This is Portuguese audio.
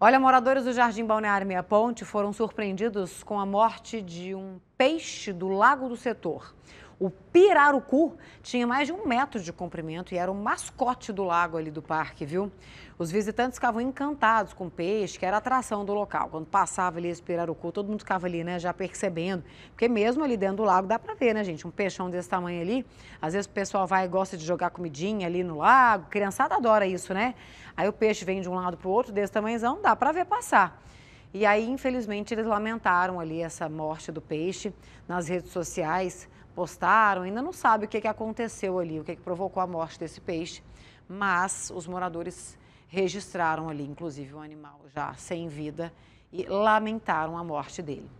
Olha, moradores do Jardim Balneário Meia Ponte foram surpreendidos com a morte de um peixe do lago do setor. O pirarucu tinha mais de um metro de comprimento e era o mascote do lago ali do parque, viu? Os visitantes ficavam encantados com o peixe, que era atração do local. Quando passava ali esse pirarucu, todo mundo ficava ali, né, já percebendo. Porque mesmo ali dentro do lago dá pra ver, né, gente? Um peixão desse tamanho ali. Às vezes o pessoal vai e gosta de jogar comidinha ali no lago. Criançada adora isso, né? Aí o peixe vem de um lado pro outro, desse tamanhozão, dá pra ver passar. E aí, infelizmente, eles lamentaram ali essa morte do peixe nas redes sociais, postaram, ainda não sabe o que, que aconteceu ali, o que, que provocou a morte desse peixe, mas os moradores registraram ali, inclusive, o um animal já sem vida e lamentaram a morte dele.